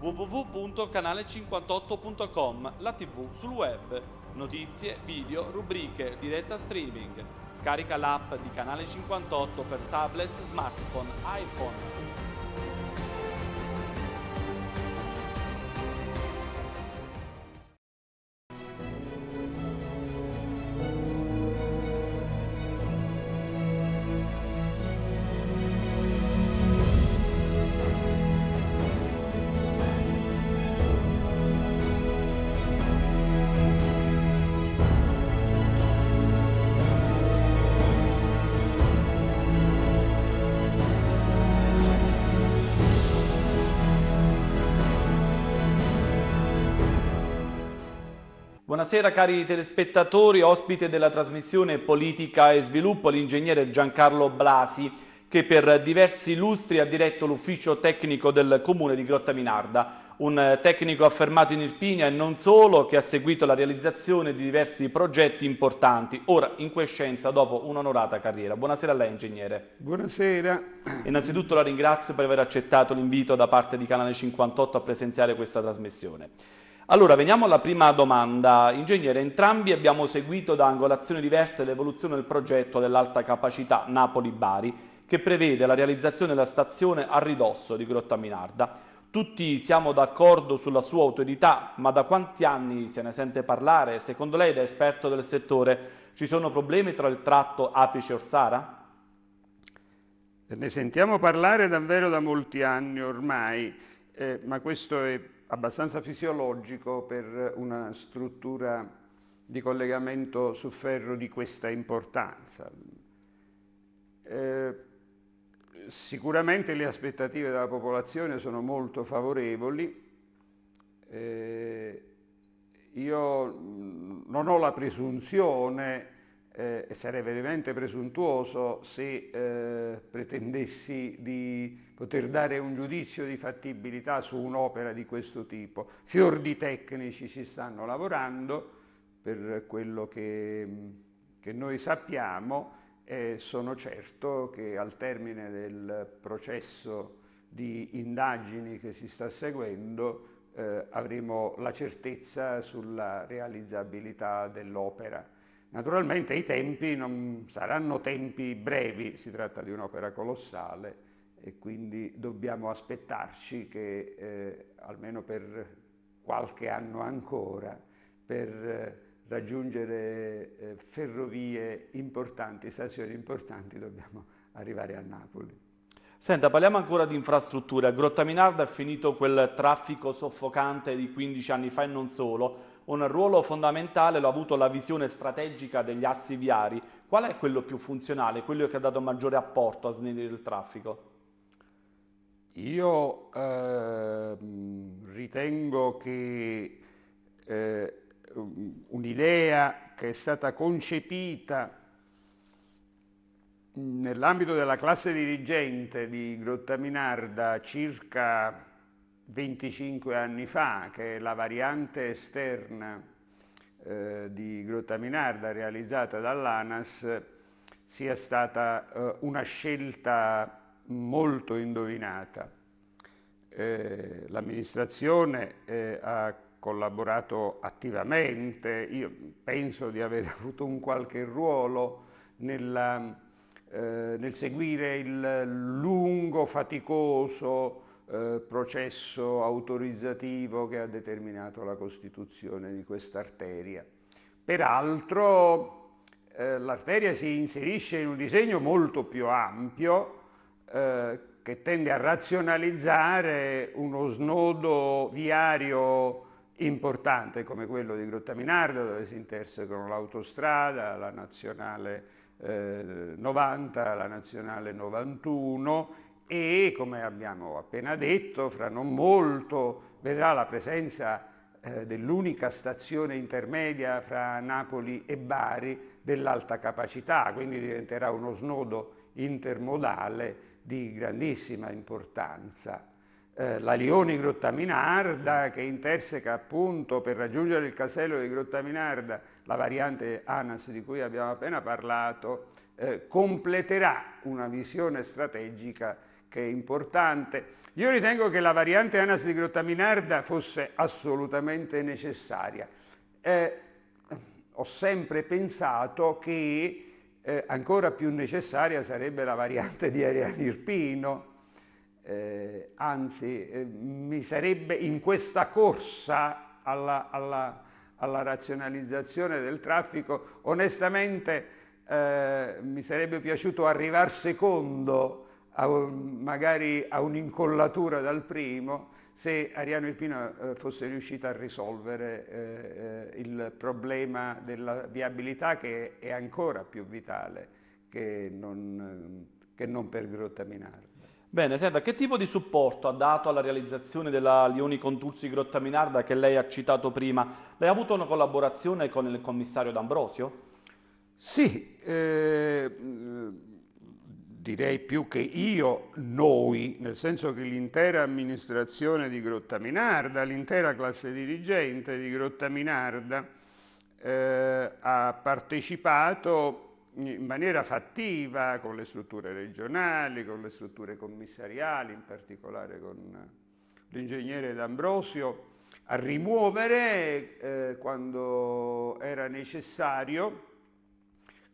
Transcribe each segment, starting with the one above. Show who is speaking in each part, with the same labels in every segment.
Speaker 1: www.canale58.com, la tv sul web, notizie, video, rubriche, diretta streaming. Scarica l'app di Canale 58 per tablet, smartphone,
Speaker 2: iPhone.
Speaker 1: Buonasera cari telespettatori, ospite della trasmissione Politica e Sviluppo l'ingegnere Giancarlo Blasi che per diversi lustri ha diretto l'ufficio tecnico del comune di Grotta Minarda. Un tecnico affermato in Irpinia e non solo, che ha seguito la realizzazione di diversi progetti importanti, ora in quiescenza dopo un'onorata carriera. Buonasera a lei, ingegnere. Buonasera. Innanzitutto la ringrazio per aver accettato l'invito da parte di Canale 58 a presenziare questa trasmissione. Allora, veniamo alla prima domanda. Ingegnere, entrambi abbiamo seguito da angolazioni diverse l'evoluzione del progetto dell'alta capacità Napoli-Bari, che prevede la realizzazione della stazione a ridosso di Grotta Minarda. Tutti siamo d'accordo sulla sua autorità, ma da quanti anni se ne sente parlare? Secondo lei, da esperto del settore, ci sono problemi tra il tratto
Speaker 2: Apice-Orsara? Ne sentiamo parlare davvero da molti anni ormai, eh, ma questo è abbastanza fisiologico per una struttura di collegamento su ferro di questa importanza. Eh, sicuramente le aspettative della popolazione sono molto favorevoli. Eh, io non ho la presunzione eh, sarei veramente presuntuoso se eh, pretendessi di poter dare un giudizio di fattibilità su un'opera di questo tipo. Fior di tecnici si stanno lavorando per quello che, che noi sappiamo e sono certo che al termine del processo di indagini che si sta seguendo eh, avremo la certezza sulla realizzabilità dell'opera. Naturalmente i tempi non saranno tempi brevi, si tratta di un'opera colossale e quindi dobbiamo aspettarci che eh, almeno per qualche anno ancora per eh, raggiungere eh, ferrovie importanti, stazioni importanti dobbiamo arrivare a Napoli.
Speaker 1: Senta, parliamo ancora di infrastrutture. A Grottaminarda è finito quel traffico soffocante di 15 anni fa e non solo, un ruolo fondamentale l'ha avuto la visione strategica degli assi viari. Qual è quello più funzionale, quello che ha dato maggiore apporto a snellire il traffico? Io
Speaker 2: eh, ritengo che eh, un'idea che è stata concepita nell'ambito della classe dirigente di Grottaminarda circa 25 anni fa che la variante esterna eh, di Grottaminarda realizzata dall'ANAS sia stata eh, una scelta molto indovinata. Eh, L'amministrazione eh, ha collaborato attivamente, io penso di aver avuto un qualche ruolo nella, eh, nel seguire il lungo, faticoso eh, processo autorizzativo che ha determinato la costituzione di quest'arteria. Peraltro eh, l'arteria si inserisce in un disegno molto più ampio eh, che tende a razionalizzare uno snodo viario importante come quello di Grottaminardo dove si intersecano l'autostrada, la nazionale eh, 90, la nazionale 91 e, come abbiamo appena detto, fra non molto vedrà la presenza eh, dell'unica stazione intermedia fra Napoli e Bari dell'alta capacità, quindi diventerà uno snodo intermodale di grandissima importanza. Eh, la lioni grottaminarda che interseca appunto per raggiungere il casello di Grottaminarda, la variante ANAS di cui abbiamo appena parlato, eh, completerà una visione strategica che è importante. Io ritengo che la variante ANAS di Grottaminarda fosse assolutamente necessaria. Eh, ho sempre pensato che eh, ancora più necessaria sarebbe la variante di Ariane Irpino, eh, anzi eh, mi sarebbe in questa corsa alla, alla, alla razionalizzazione del traffico, onestamente eh, mi sarebbe piaciuto arrivare secondo a un, magari a un'incollatura dal primo, se Ariano Ipino eh, fosse riuscito a risolvere eh, eh, il problema della viabilità che è ancora più vitale che non, eh, che non per Grottaminardo.
Speaker 1: Bene, senta, che tipo di supporto ha dato alla realizzazione della Lioni Contursi Grottaminarda che lei ha citato prima? Lei ha avuto una collaborazione con il commissario D'Ambrosio?
Speaker 2: Sì, eh, direi più che io, noi, nel senso che l'intera amministrazione di Grottaminarda, l'intera classe dirigente di Grottaminarda eh, ha partecipato in maniera fattiva con le strutture regionali, con le strutture commissariali, in particolare con l'ingegnere D'Ambrosio, a rimuovere eh, quando era necessario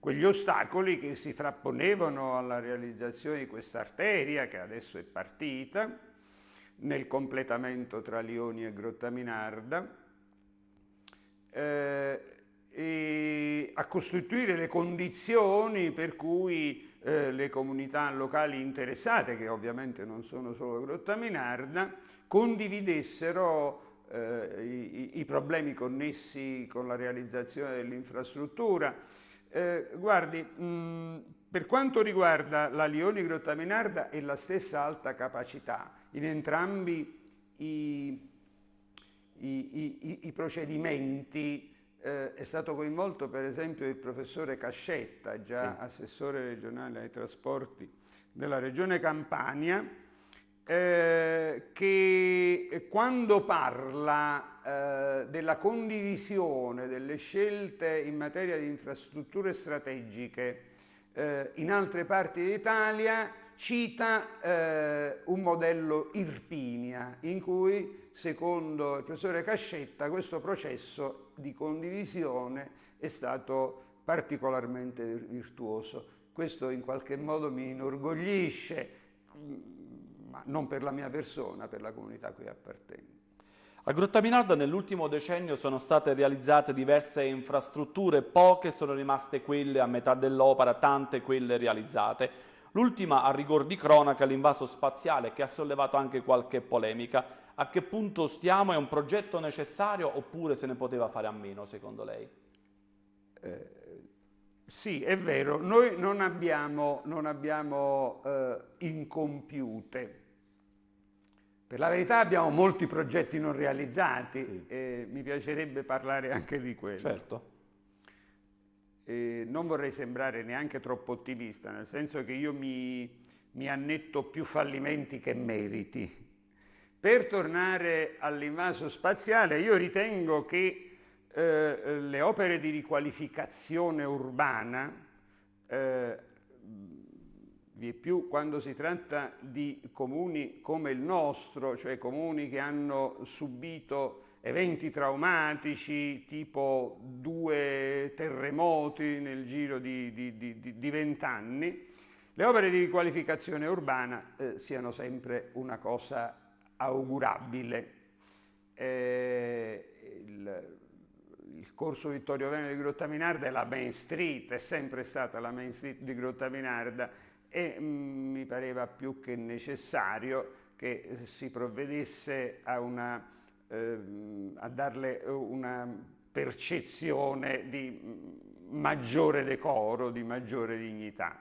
Speaker 2: quegli ostacoli che si frapponevano alla realizzazione di questa arteria che adesso è partita nel completamento tra Lioni e Grottaminarda eh, e a costituire le condizioni per cui eh, le comunità locali interessate, che ovviamente non sono solo Grottaminarda, condividessero eh, i, i problemi connessi con la realizzazione dell'infrastruttura eh, guardi, mh, per quanto riguarda la Lioni-Grotta Menarda è la stessa alta capacità in entrambi i, i, i, i procedimenti. Eh, è stato coinvolto per esempio il professore Cascetta, già sì. assessore regionale ai trasporti della regione Campania, eh, che eh, quando parla eh, della condivisione delle scelte in materia di infrastrutture strategiche in altre parti d'Italia cita un modello Irpinia in cui secondo il professore Cascetta questo processo di condivisione è stato particolarmente virtuoso. Questo in qualche modo mi inorgoglisce ma non per la mia persona, per la comunità a cui appartengo.
Speaker 1: A Grotta Minarda nell'ultimo decennio sono state realizzate diverse infrastrutture, poche sono rimaste quelle a metà dell'opera, tante quelle realizzate. L'ultima a rigor di cronaca l'invaso spaziale che ha sollevato anche qualche polemica. A che punto stiamo? È un progetto necessario oppure se ne poteva fare a meno
Speaker 2: secondo lei? Eh, sì, è vero, noi non abbiamo, non abbiamo eh, incompiute per la verità abbiamo molti progetti non realizzati sì. e mi piacerebbe parlare anche di quello. Certo. E non vorrei sembrare neanche troppo ottimista, nel senso che io mi, mi annetto più fallimenti che meriti. Per tornare all'invaso spaziale, io ritengo che eh, le opere di riqualificazione urbana eh, vi più quando si tratta di comuni come il nostro, cioè comuni che hanno subito eventi traumatici tipo due terremoti nel giro di vent'anni, le opere di riqualificazione urbana eh, siano sempre una cosa augurabile. Eh, il, il corso Vittorio Veneto di Grottaminarda è la Main Street, è sempre stata la Main Street di Grottaminarda e mm, mi pareva più che necessario che eh, si provvedesse a, una, eh, a darle eh, una percezione di mm, maggiore decoro, di maggiore dignità.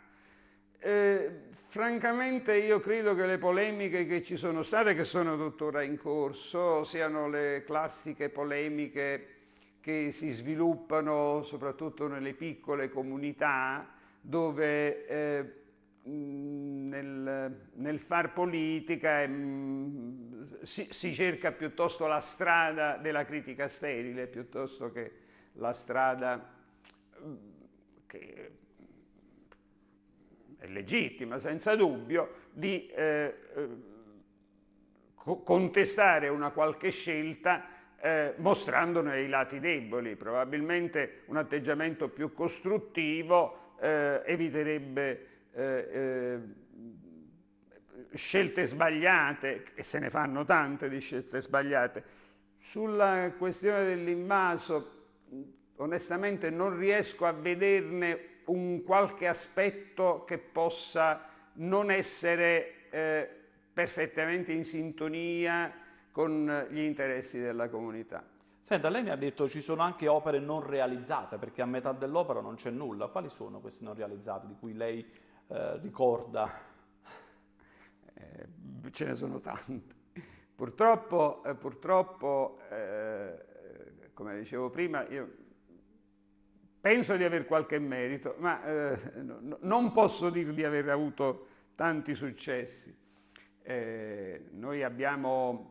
Speaker 2: Eh, francamente io credo che le polemiche che ci sono state, che sono tuttora in corso, siano le classiche polemiche che si sviluppano soprattutto nelle piccole comunità dove eh, Mm, nel, nel far politica ehm, si, si, cerca piuttosto la strada della critica sterile piuttosto che la strada mm, che è legittima senza dubbio di eh, eh, co- contestare una qualche scelta eh, mostrandone i lati deboli. Probabilmente un atteggiamento più costruttivo eh, eviterebbe eh, eh, scelte sbagliate, e se ne fanno tante di scelte sbagliate. Sulla questione dell'invaso, onestamente non riesco a vederne un qualche aspetto che possa non essere eh, perfettamente in sintonia con gli interessi della comunità.
Speaker 1: Senta, lei mi ha detto ci sono anche opere non realizzate, perché a metà dell'opera non c'è nulla. Quali sono queste non realizzate di cui lei
Speaker 2: eh, ricorda, eh, ce ne sono tante. Purtroppo, eh, purtroppo eh, come dicevo prima, io penso di aver qualche merito, ma eh, no, non posso dire di aver avuto tanti successi. noi abbiamo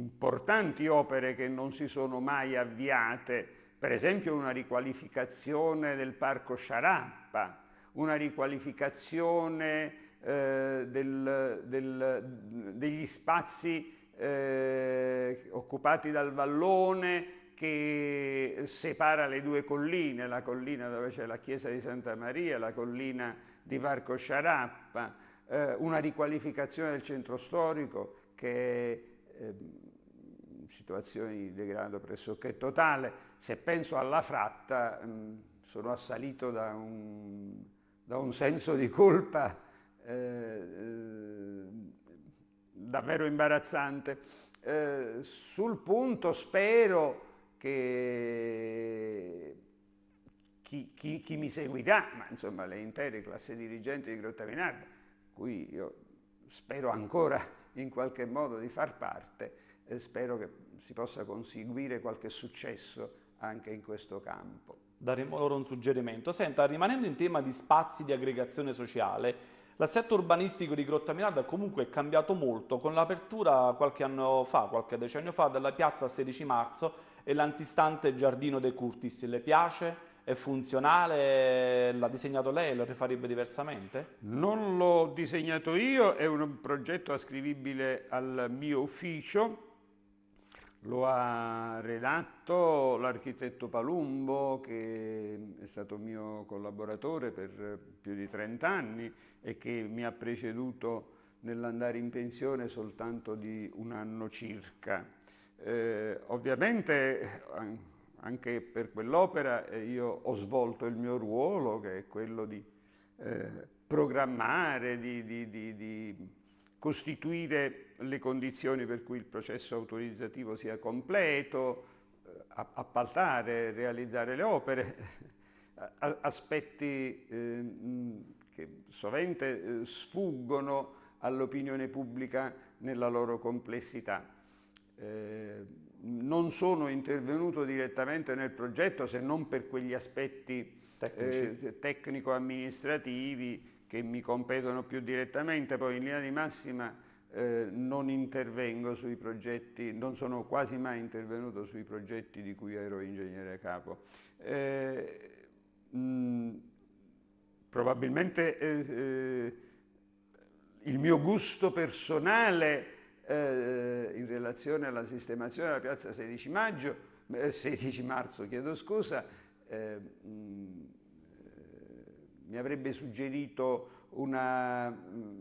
Speaker 2: importanti opere che non si sono mai avviate, per esempio una riqualificazione del parco Sciarappa, una riqualificazione eh, del, del, degli spazi eh, occupati dal vallone che separa le due colline, la collina dove c'è la chiesa di Santa Maria, la collina di Parco Sciarappa, eh, una riqualificazione del centro storico che è eh, situazioni di degrado pressoché totale. Se penso alla fratta, mm, sono assalito da un, da un, senso di colpa eh, eh, davvero imbarazzante. Eh, sul punto spero che chi, chi, chi, mi seguirà, ma insomma le intere classi dirigenti di Grotta Vinarda, cui io spero ancora in qualche modo di far parte, eh, spero che si possa conseguire qualche successo anche in questo campo. Daremo loro un suggerimento.
Speaker 1: Senta, rimanendo in tema di spazi di aggregazione sociale, l'assetto urbanistico di Grotta Miranda comunque è cambiato molto con l'apertura qualche anno fa, qualche decennio fa, della piazza 16 marzo e l'antistante Giardino De Curtis. Le piace? È funzionale?
Speaker 2: L'ha disegnato lei? Lo rifarebbe diversamente? Non l'ho disegnato io, è un progetto ascrivibile al mio ufficio lo ha redatto l'architetto Palumbo che è stato mio collaboratore per più di 30 anni e che mi ha preceduto nell'andare in pensione soltanto di un anno circa. Eh, ovviamente anche per quell'opera eh, io ho svolto il mio ruolo che è quello di eh, programmare, di, di, di, di costituire le condizioni per cui il processo autorizzativo sia completo, eh, appaltare, realizzare le opere, aspetti eh, che sovente eh, sfuggono all'opinione pubblica nella loro complessità. non sono intervenuto direttamente nel progetto se non per quegli aspetti tecnico-amministrativi che mi competono più direttamente, poi in linea di massima eh, non intervengo sui progetti, non sono quasi mai intervenuto sui progetti di cui ero ingegnere capo. Eh, mh, mm,
Speaker 1: probabilmente
Speaker 2: eh, eh, il mio gusto personale eh, in relazione alla sistemazione della piazza 16, maggio, 16 marzo, chiedo scusa, mh, mm, mi avrebbe suggerito una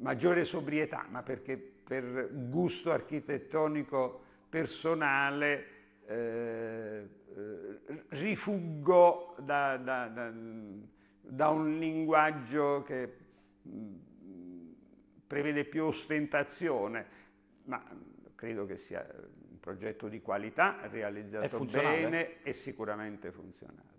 Speaker 2: maggiore sobrietà, ma perché per gusto architettonico personale eh, eh, rifuggo da, da, da, da, un linguaggio che mm, prevede più ostentazione, ma credo che sia un progetto di qualità, realizzato bene e sicuramente funzionale.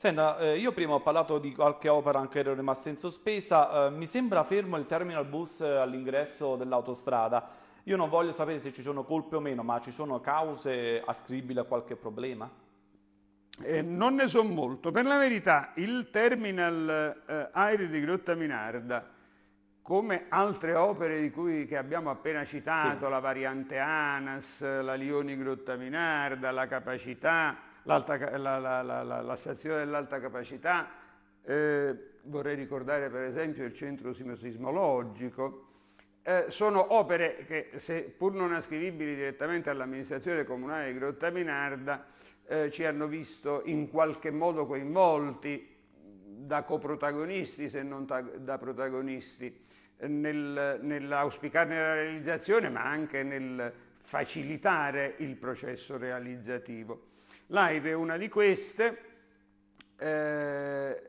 Speaker 1: Senta, eh, io prima ho parlato di qualche opera che era rimasta in sospesa, eh, mi sembra fermo il terminal bus eh, all'ingresso dell'autostrada. Io non voglio sapere se ci sono colpe o meno, ma ci sono cause
Speaker 2: ascrivibili a qualche problema? Eh, non ne so molto. Per la verità, il terminal eh, aereo di Grotta Minarda, come altre opere cui, che abbiamo appena citato, sì. la variante ANAS, la Lioni Grotta Minarda, la Capacità, la, la, la, la, stazione dell'alta capacità, eh, vorrei ricordare per esempio il centro sismologico, eh, sono opere che seppur non ascrivibili direttamente all'amministrazione comunale di Grotta Minarda eh, ci hanno visto in qualche modo coinvolti da coprotagonisti se non da protagonisti nel, nell'auspicarne la realizzazione ma anche nel facilitare il processo realizzativo. Live è una di queste. Eh,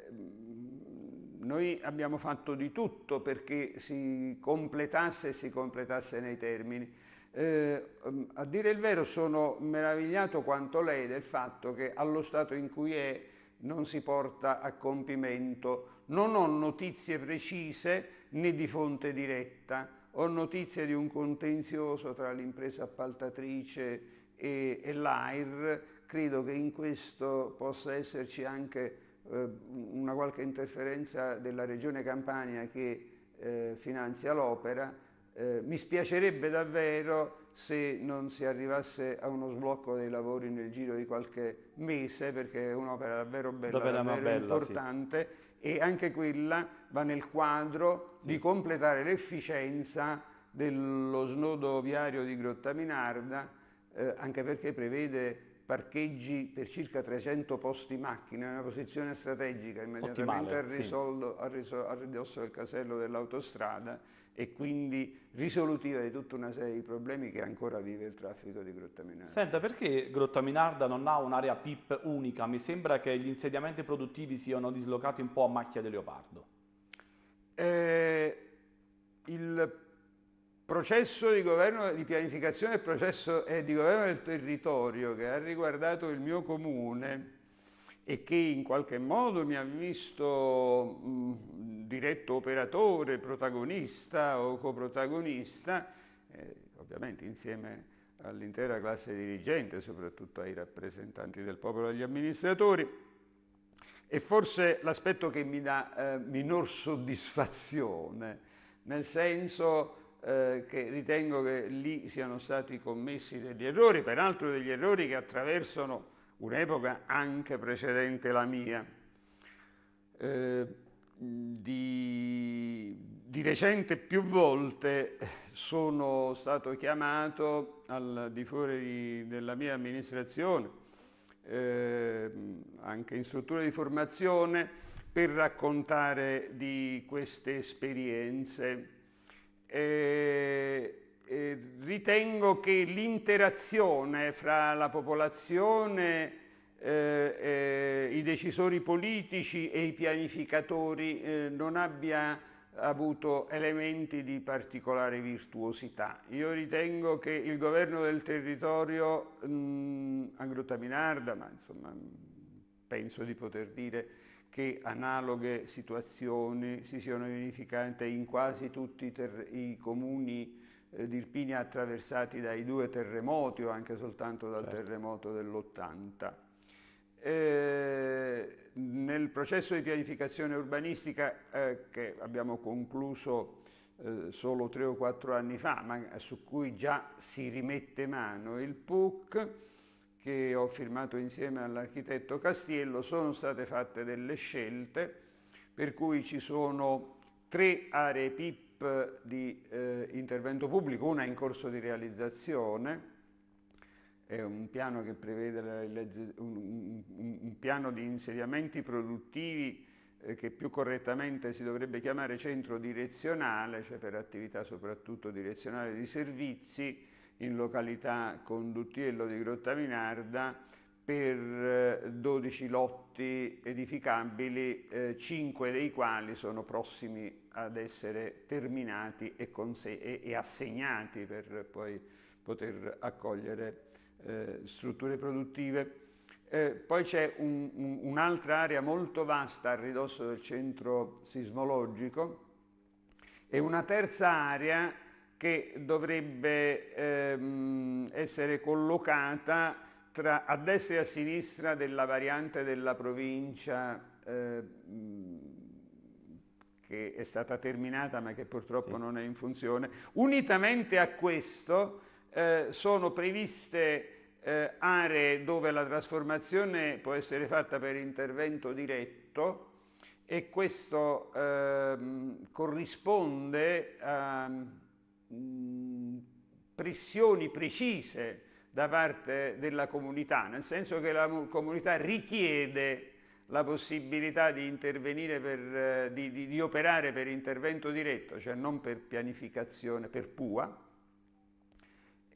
Speaker 2: noi abbiamo fatto di tutto perché si completasse e si completasse nei termini. Eh, a dire il vero sono meravigliato quanto lei del fatto che allo stato in cui è non si porta a compimento. Non ho notizie precise né di fonte diretta, ho notizie di un contenzioso tra l'impresa appaltatrice e, e l'AIR credo che in questo possa esserci anche eh, una qualche interferenza della Regione Campania che eh, finanzia l'opera. Eh, mi spiacerebbe davvero se non si arrivasse a uno sblocco dei lavori nel giro di qualche mese, perché è un'opera davvero bella, davvero, bella, importante sì. e anche quella va nel quadro sì. di completare l'efficienza dello snodo viario di Grottaminarda, eh, anche perché prevede parcheggi per circa 300 posti macchina, in una posizione strategica immediatamente al a, sì. del casello dell'autostrada e quindi risolutiva di tutta una serie di problemi che ancora vive il traffico di Grottaminarda.
Speaker 1: Senta, perché Grottaminarda non ha un'area PIP unica? Mi sembra che gli insediamenti produttivi siano dislocati
Speaker 2: un po' a macchia di leopardo. Eh, il processo di governo di pianificazione e processo, eh, di governo del territorio che ha riguardato il mio comune e che in qualche modo mi ha visto mh, diretto operatore, protagonista o coprotagonista, eh, ovviamente insieme all'intera classe dirigente, soprattutto ai rappresentanti del popolo e agli amministratori, è forse l'aspetto che mi dà eh, minor soddisfazione, nel senso eh, che ritengo che lì siano stati commessi degli errori, peraltro degli errori che attraversano un'epoca anche precedente la mia. Eh, di, di, recente più volte sono stato chiamato al di fuori di, della mia amministrazione, eh, anche in strutture di formazione, per raccontare di queste esperienze eh, eh, ritengo che l'interazione fra la popolazione, eh, eh i decisori politici e i pianificatori eh, non abbia avuto elementi di particolare virtuosità. Io ritengo che il governo del territorio, mh, mm, Angrotta ma insomma penso di poter dire che analoghe situazioni si siano verificate in quasi tutti i, i comuni eh, di attraversati dai due terremoti o anche soltanto dal certo. terremoto dell'80. Eh, nel processo di pianificazione urbanistica eh, che abbiamo concluso eh, solo tre o quattro anni fa, ma su cui già si rimette mano il PUC, che ho firmato insieme all'architetto Castiello, sono state fatte delle scelte, per cui ci sono tre aree PIP di eh, intervento pubblico, una in corso di realizzazione, è un piano che prevede la, un, un, un, piano di insediamenti produttivi eh, che più correttamente si dovrebbe chiamare centro direzionale, cioè per attività soprattutto direzionale di servizi, in località Conduttiello di Grotta Grottavinarda per 12 eh, lotti edificabili, eh, 5 dei quali sono prossimi ad essere terminati e, e, e assegnati per poi poter accogliere eh, strutture produttive. Eh, poi c'è un'altra un, un area molto vasta a ridosso del centro sismologico e una terza area che dovrebbe ehm, essere collocata tra, a destra e a sinistra della variante della provincia eh, che è stata terminata ma che purtroppo sì. non è in funzione. Unitamente a questo eh, sono previste eh, aree dove la trasformazione può essere fatta per intervento diretto e questo ehm, corrisponde a pressioni precise da parte della comunità, nel senso che la comunità richiede la possibilità di intervenire, per, eh, di, di, di operare per intervento diretto, cioè non per pianificazione, per PUA,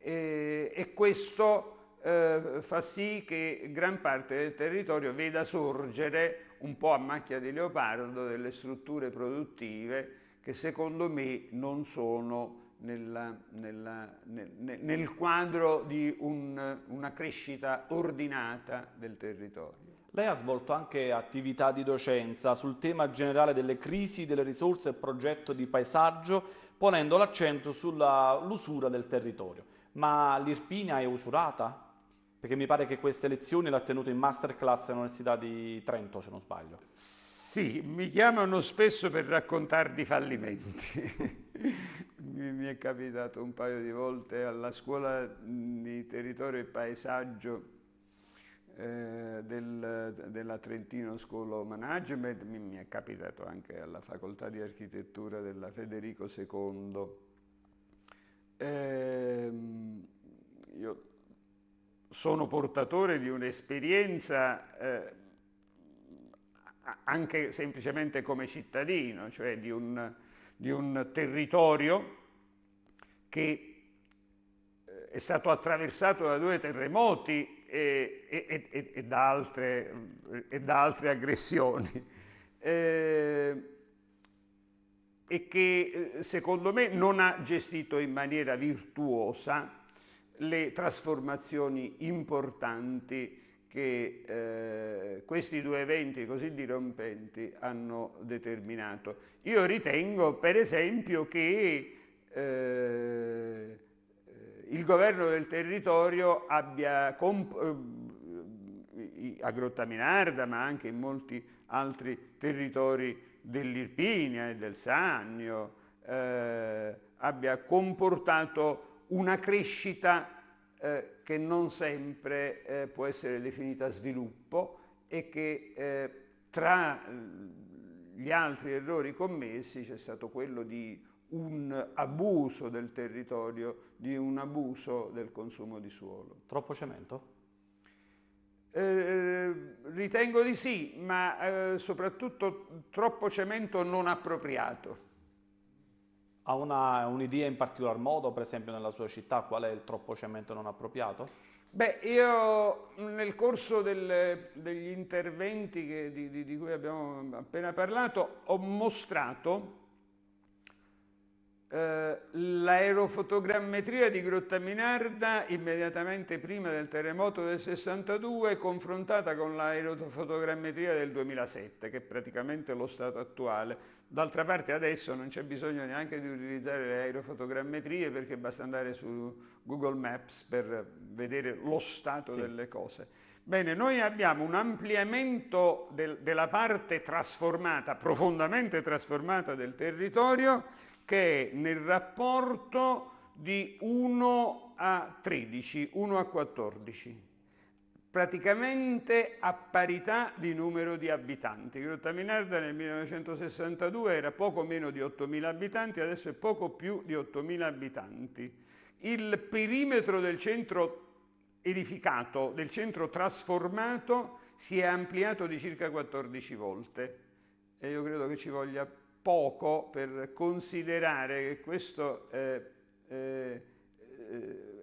Speaker 2: e, e questo eh, fa sì che gran parte del territorio veda sorgere un po' a macchia di leopardo delle strutture produttive che secondo me non sono nel, nel, nel, nel quadro di un, una crescita ordinata del territorio. Lei ha svolto anche attività di docenza sul
Speaker 1: tema generale delle crisi delle risorse e progetto di paesaggio, ponendo l'accento sull'usura del territorio. Ma l'Irpina è usurata? Perché mi pare che queste lezioni l'ha tenuto in masterclass all'Università di Trento, se non sbaglio.
Speaker 2: Sì, mi chiamano spesso per raccontarvi fallimenti. mi è capitato un paio di volte alla scuola di territorio e paesaggio eh, del, della Trentino School of Management, mi, mi, è capitato anche alla facoltà di architettura della Federico II. Eh, io sono portatore di un'esperienza eh, anche semplicemente come cittadino, cioè di un, di un territorio che eh, è stato attraversato da due terremoti e, e, e, e da, altre, da, altre, aggressioni. Eh, e che eh, secondo me non ha gestito in maniera virtuosa le trasformazioni importanti che eh, questi due eventi così dirompenti hanno determinato. Io ritengo per esempio che eh, il governo del territorio abbia, a eh, Grottaminarda ma anche in molti altri territori dell'Irpinia e del Sannio, eh, abbia comportato una crescita eh, che non sempre eh, può essere definita sviluppo e che eh, tra gli altri errori commessi c'è stato quello di un abuso del territorio, di un abuso del consumo di suolo. Troppo cemento? Eh, eh ritengo di sì, ma eh, soprattutto troppo cemento non appropriato.
Speaker 1: Ha un'idea in particolar modo, per esempio nella sua città, qual è il troppo cemento non appropriato? Beh, io
Speaker 2: nel corso del, degli interventi che, di, di, di cui abbiamo appena parlato ho mostrato eh, l'aerofotogrammetria di Grottaminarda immediatamente prima del terremoto del 62 confrontata con l'aerofotogrammetria del 2007 che è praticamente lo stato attuale d'altra parte adesso non c'è bisogno neanche di utilizzare le aerofotogrammetrie perché basta andare su Google Maps per vedere lo stato sì. delle cose Bene, noi abbiamo un ampliamento del, della parte trasformata, profondamente trasformata del territorio, che è nel rapporto di 1 a 13, 1 a 14, praticamente a parità di numero di abitanti. Grotta Minarda nel 1962 era poco meno di 8.000 abitanti, adesso è poco più di 8.000 abitanti. Il perimetro del centro edificato, del centro trasformato, si è ampliato di circa 14 volte. E io credo che ci voglia poco per considerare che questo eh, eh,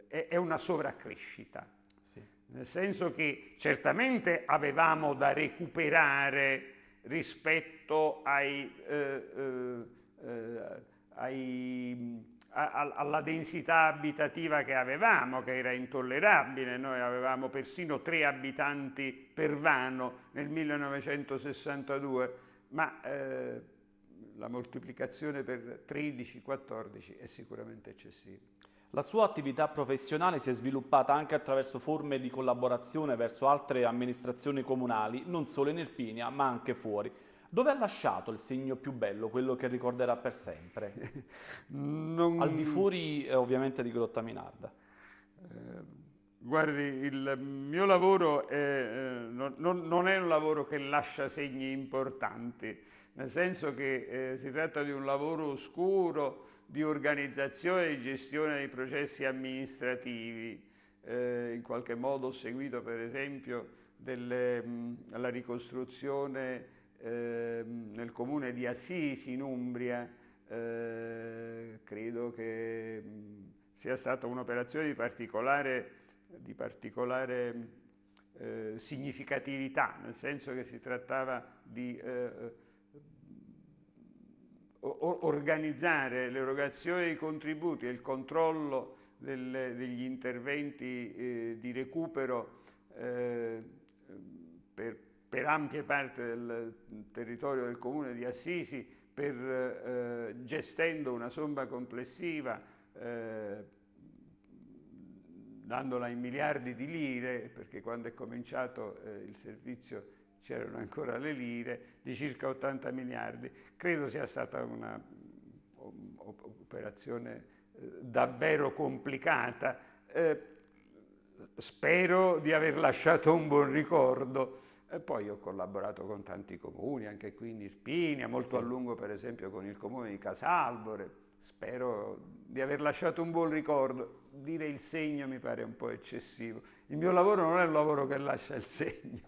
Speaker 2: è una sovraccrescita. Sì. Nel senso che certamente avevamo da recuperare rispetto ai, eh, eh, eh, ai alla densità abitativa che avevamo, che era intollerabile. Noi avevamo persino tre abitanti per vano nel 1962, ma eh, la moltiplicazione per 13-14 è sicuramente eccessiva.
Speaker 1: La sua attività professionale si è sviluppata anche attraverso forme di collaborazione verso altre amministrazioni comunali, non solo in Irpinia, ma anche fuori. Dove ha lasciato il segno più bello, quello che ricorderà per sempre?
Speaker 2: non... Al di fuori eh, ovviamente di Grotta Minarda. Eh, guardi, il mio lavoro è, eh, non, non, è un lavoro che lascia segni importanti, nel senso che si tratta di un lavoro oscuro di organizzazione e di gestione dei processi amministrativi. Eh, in qualche modo ho seguito per esempio delle, mh, mm, la ricostruzione Ehm, nel comune di Assisi in Umbria, eh, credo che mm, sia stata un'operazione di particolare, di particolare eh, significatività, nel senso che si trattava di eh, eh, organizzare l'erogazione dei contributi e il controllo del, degli interventi eh, di recupero per per ampie parti del territorio del comune di Assisi, per, eh, gestendo una somma complessiva, eh, dandola in miliardi di lire, perché quando è cominciato eh, il servizio c'erano ancora le lire, di circa 80 miliardi. Credo sia stata un'operazione eh, davvero complicata. Eh, spero di aver lasciato un buon ricordo. E poi ho collaborato con tanti comuni, anche qui in Irpinia, molto sì. a lungo per esempio con il comune di Casalbore. Spero di aver lasciato un buon ricordo. Dire il segno mi pare un po' eccessivo. Il mio lavoro non è un lavoro che lascia il segno.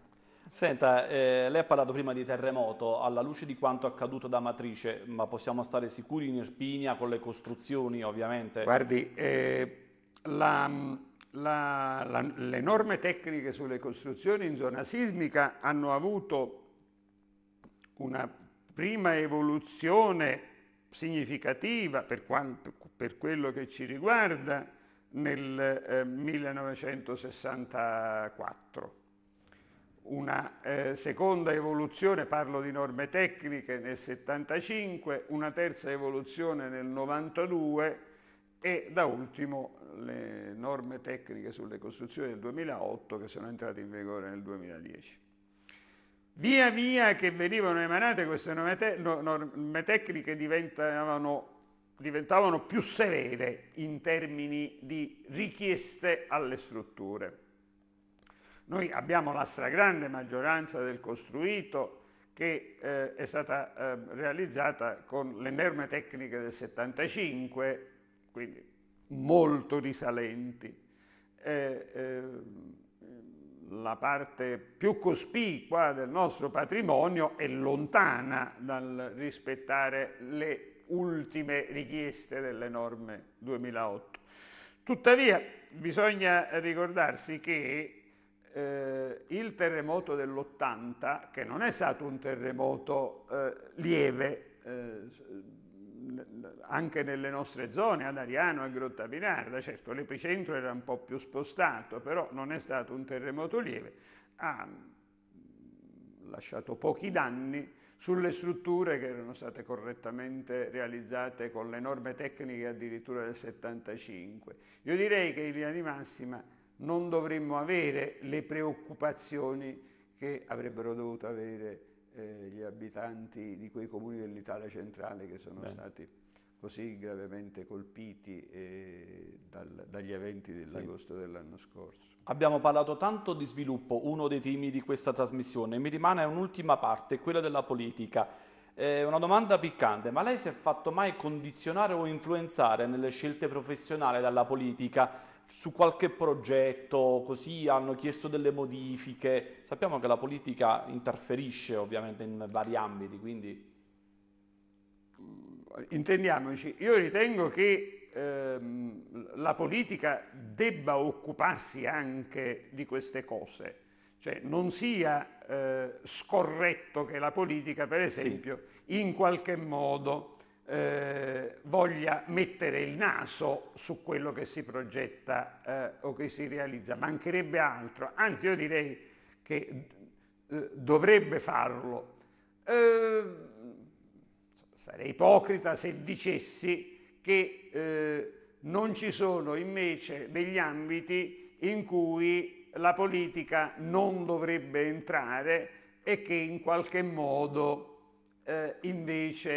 Speaker 2: Senta, eh, lei ha parlato prima di terremoto, alla luce di
Speaker 1: quanto accaduto da Matrice, ma possiamo stare sicuri in Irpinia con le costruzioni ovviamente? Guardi, eh,
Speaker 2: la la, la, le norme tecniche sulle costruzioni in zona sismica hanno avuto una prima evoluzione significativa per, quanto, per quello che ci riguarda nel eh, 1964. Una eh, seconda evoluzione, parlo di norme tecniche, nel 1975, una terza evoluzione nel 1992 e da ultimo le norme tecniche sulle costruzioni del 2008 che sono entrate in vigore nel 2010. Via via che venivano emanate queste norme, te norme tecniche diventavano, diventavano più severe in termini di richieste alle strutture. Noi abbiamo la stragrande maggioranza del costruito che eh, è stata eh, realizzata con le norme tecniche del 75 quindi molto risalenti. Eh, eh, la parte più cospicua del nostro patrimonio è lontana dal rispettare le ultime richieste delle norme 2008. Tuttavia bisogna ricordarsi che eh, il terremoto dell'80, che non è stato un terremoto eh, lieve, eh, anche nelle nostre zone, ad Ariano e Grotta Pinarda, certo l'epicentro era un po' più spostato, però non è stato un terremoto lieve, ha lasciato pochi danni sulle strutture che erano state correttamente realizzate con le norme tecniche addirittura del 75. Io direi che in linea di massima non dovremmo avere le preoccupazioni che avrebbero dovuto avere eh, gli abitanti di quei comuni dell'Italia centrale che sono Bene. stati così gravemente colpiti eh, dal, dagli eventi dell'agosto sì. dell'anno scorso.
Speaker 1: Abbiamo parlato tanto di sviluppo, uno dei temi di questa trasmissione. Mi rimane un'ultima parte, quella della politica. Eh, una domanda piccante, ma lei si è fatto mai condizionare o influenzare nelle scelte professionali dalla politica? su qualche progetto, così hanno chiesto delle modifiche. Sappiamo che la politica interferisce ovviamente in vari ambiti, quindi...
Speaker 2: Mm, intendiamoci, io ritengo che ehm, la politica debba occuparsi anche di queste cose, cioè non sia eh, scorretto che la politica, per esempio, sì. in qualche modo eh, voglia mettere il naso su quello che si progetta eh, o che si realizza, mancherebbe altro, anzi io direi che eh, dovrebbe farlo. Eh, sarei ipocrita se dicessi che eh, non ci sono invece degli ambiti in cui la politica non dovrebbe entrare e che in qualche modo eh, invece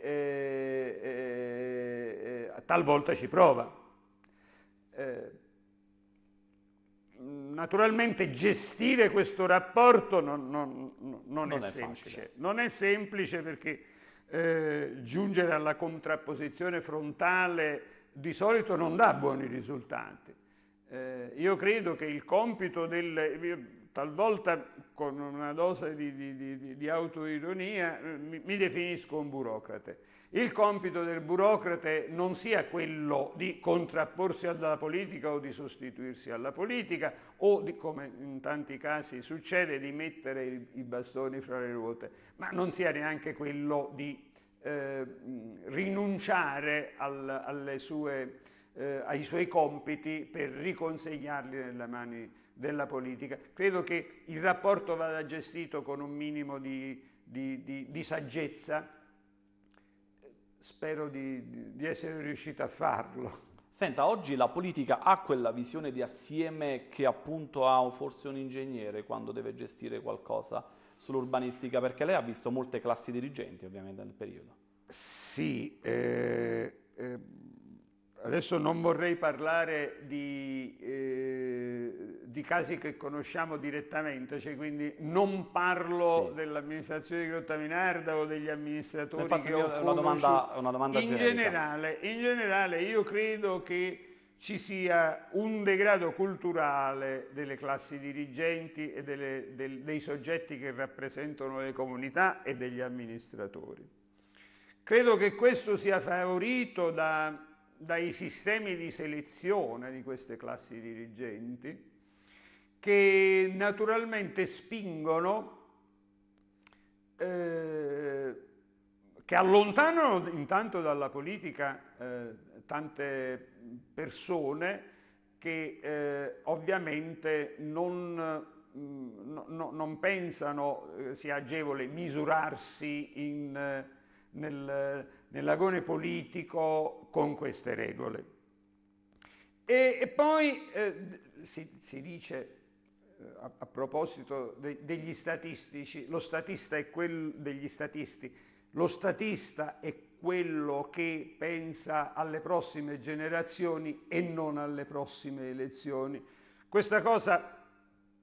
Speaker 2: eh, eh, eh, talvolta ci prova. Eh, naturalmente gestire questo rapporto non, non, non, non è, è, semplice, facile. non è semplice perché eh, giungere alla contrapposizione frontale di solito non dà buoni risultati. io credo che il compito del talvolta con una dose di, di, di, di autoironia eh, mi, mi definisco un burocrate. Il compito del burocrate non sia quello di contrapporsi alla politica o di sostituirsi alla politica o di, come in tanti casi succede, di mettere i, i bastoni fra le ruote, ma non sia neanche quello di eh, rinunciare al, sue, eh, ai suoi compiti per riconsegnarli nelle mani di della politica. Credo che il rapporto vada gestito con un minimo di, di, di, di saggezza, spero di, di essere riuscito a farlo.
Speaker 1: Senta, oggi la politica ha quella visione di assieme che appunto ha forse un ingegnere quando deve gestire qualcosa sull'urbanistica, perché lei ha visto molte classi dirigenti
Speaker 2: ovviamente nel periodo. Sì, eh, eh Adesso non vorrei parlare di, eh, di, casi che conosciamo direttamente, cioè quindi non parlo sì. dell'amministrazione di Grotta Minarda o degli amministratori Infatti che ho una domanda, una domanda in generale, in generale io credo che ci sia un degrado culturale delle classi dirigenti e delle, del, dei soggetti che rappresentano le comunità e degli amministratori. Credo che questo sia favorito da dai sistemi di selezione di queste classi dirigenti che naturalmente spingono, eh, che allontanano intanto dalla politica eh, tante persone che eh, ovviamente non... Mm, no, non pensano eh, sia agevole misurarsi in eh, nel, nell'agone politico con queste regole. E, e poi eh, si, si, dice, eh, a, a proposito de, degli statistici, lo statista è quello degli statisti, lo statista è quello che pensa alle prossime generazioni e non alle prossime elezioni. Questa cosa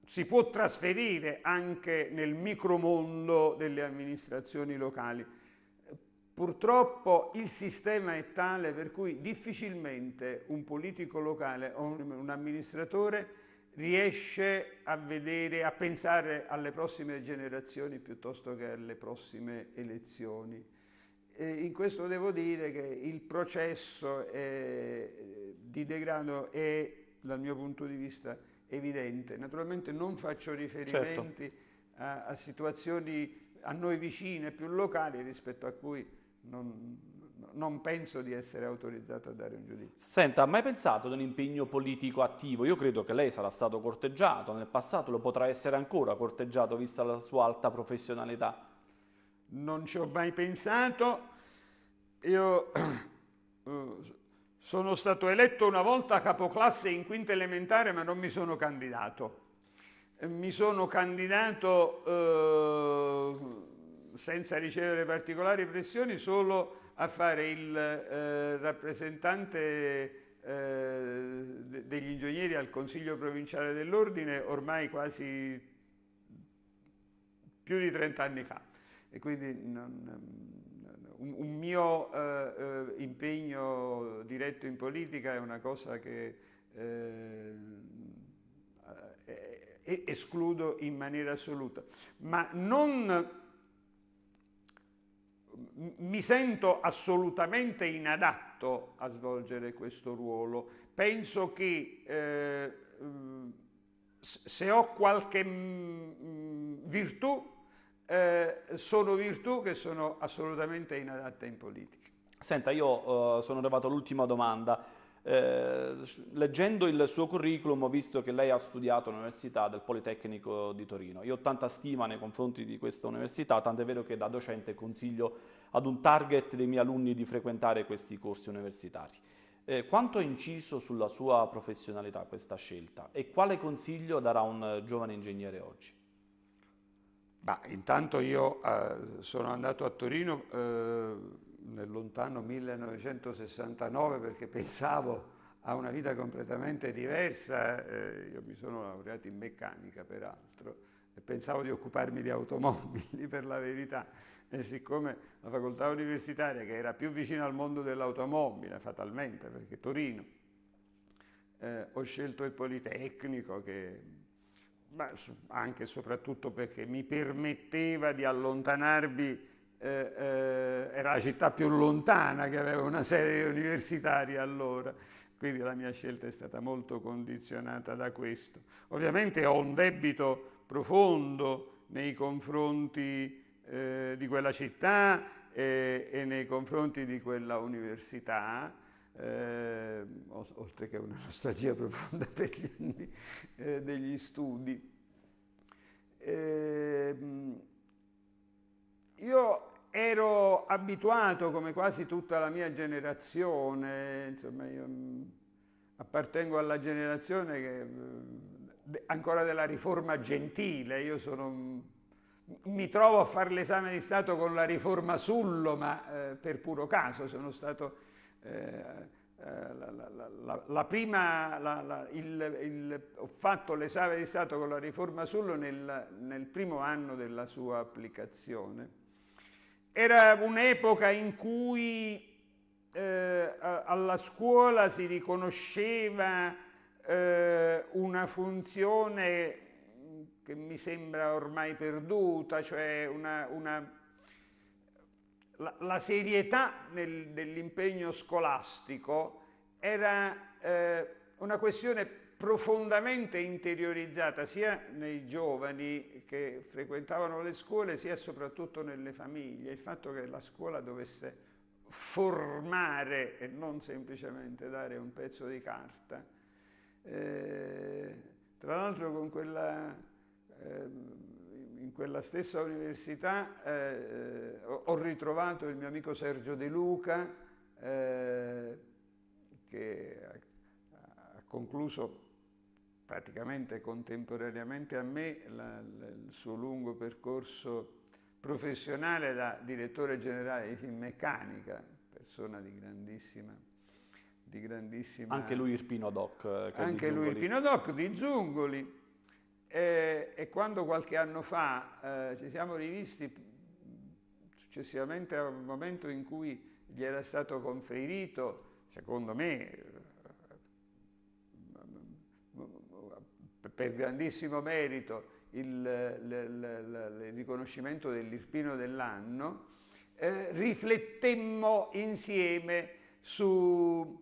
Speaker 2: si può trasferire anche nel micromondo delle amministrazioni locali. Purtroppo il sistema è tale per cui difficilmente un politico locale o un amministratore riesce a vedere, a pensare alle prossime generazioni piuttosto che alle prossime elezioni. E in questo devo dire che il processo è, eh, di degrado è, dal mio punto di vista, evidente. Naturalmente non faccio riferimenti certo. a, a situazioni a noi vicine, più locali, rispetto a cui non, non, penso di essere autorizzato a dare un giudizio.
Speaker 1: Senta, ha mai pensato ad un impegno politico attivo? Io credo che lei sarà stato corteggiato nel passato, lo potrà essere ancora corteggiato vista la sua alta professionalità.
Speaker 2: Non ci ho mai pensato, io eh, sono stato eletto una volta a capoclasse in quinta elementare ma non mi sono candidato. Mi sono candidato... Eh, senza ricevere particolari pressioni, solo a fare il eh, rappresentante eh, degli ingegneri al Consiglio Provinciale dell'Ordine ormai quasi più di 30 anni fa e quindi un, mio eh, eh, impegno diretto in politica è una cosa che escludo in maniera assoluta, ma non mi sento assolutamente inadatto a svolgere questo ruolo, penso che eh, se ho qualche mm, mm, virtù, eh, sono virtù che sono assolutamente inadatte in politica. Senta, io eh, sono arrivato all'ultima domanda.
Speaker 1: Eh, leggendo il suo curriculum ho visto che lei ha studiato all'Università del Politecnico di Torino. Io ho tanta stima nei confronti di questa università, tanto è vero che da docente consiglio ad un target dei miei alunni di frequentare questi corsi universitari. Eh, quanto ha inciso sulla sua professionalità questa scelta e quale consiglio darà un giovane
Speaker 2: ingegnere oggi? Bah, intanto io eh, sono andato a Torino eh, nel lontano 1969 perché pensavo a una vita completamente diversa, eh, io mi sono laureato in meccanica peraltro e pensavo di occuparmi di automobili per la verità e siccome la facoltà universitaria che era più vicina al mondo dell'automobile fatalmente perché Torino, eh, ho scelto il Politecnico che beh, anche e soprattutto perché mi permetteva di allontanarmi eh, eh, era la città più lontana che aveva una sede universitaria allora, quindi la mia scelta è stata molto condizionata da questo. Ovviamente ho un debito profondo nei confronti eh, di quella città e, e, nei confronti di quella università, eh, oltre che una nostalgia profonda per gli anni eh, degli studi. Ehm, io ero abituato, come quasi tutta la mia generazione, insomma io mm, appartengo alla generazione che, mm, ancora della riforma gentile, io sono mm, mi trovo a fare l'esame di Stato con la riforma Sullo, ma eh, per puro caso sono stato eh, eh la, la, la, la, prima, il, il, ho fatto l'esame di Stato con la riforma Sullo nel, nel primo anno della sua applicazione. Era un'epoca in cui eh, alla scuola si riconosceva eh, una funzione che mi sembra ormai perduta, cioè una, una la, la, serietà nel, dell'impegno scolastico era eh, una questione profondamente interiorizzata sia nei giovani che frequentavano le scuole sia soprattutto nelle famiglie, il fatto che la scuola dovesse formare e non semplicemente dare un pezzo di carta. Eh, tra l'altro con quella, eh, in quella stessa università eh, ho ritrovato il mio amico Sergio De Luca eh, che ha concluso praticamente contemporaneamente a me la, la, il suo lungo percorso professionale da direttore generale di Finmeccanica, persona di grandissima, di grandissima... Anche lui Irpino Doc. Eh, anche lui Irpino Doc di Zungoli. E, e, quando qualche anno fa eh, ci siamo rivisti successivamente al momento in cui gli era stato conferito, secondo me per grandissimo merito il, il, il riconoscimento dell'Irpino dell'anno, eh, riflettemmo insieme su,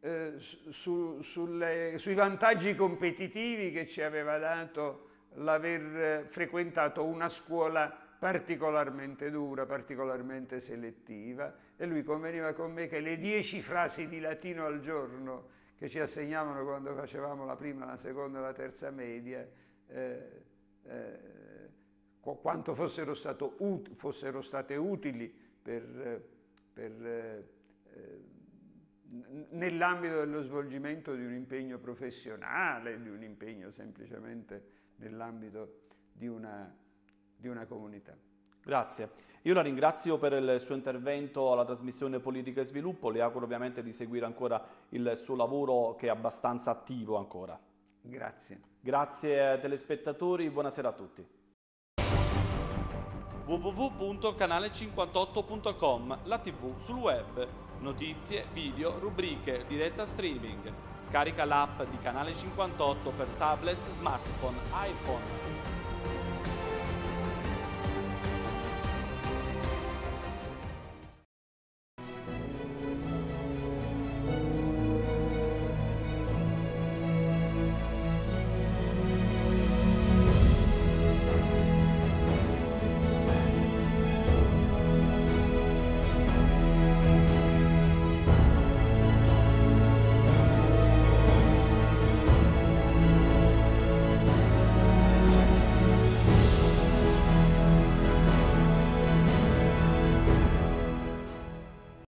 Speaker 2: eh, su, sulle, sui vantaggi competitivi che ci aveva dato l'aver frequentato una scuola particolarmente dura, particolarmente selettiva e lui conveniva con me che le dieci frasi di latino al giorno che ci assegnavano quando facevamo la prima, la seconda e la terza media, eh, eh, quanto fossero, ut fossero state utili per, per eh, nell'ambito dello svolgimento di un impegno professionale, di un impegno semplicemente nell'ambito di, di una, comunità.
Speaker 1: Grazie. Io la ringrazio per il suo intervento alla trasmissione Politica e Sviluppo, le auguro ovviamente di seguire ancora il suo lavoro che è abbastanza attivo ancora. Grazie. Grazie telespettatori, buonasera a tutti. www.canale58.com, la tv sul web, notizie, video, rubriche, diretta streaming. Scarica l'app di Canale 58 per tablet, smartphone, iPhone.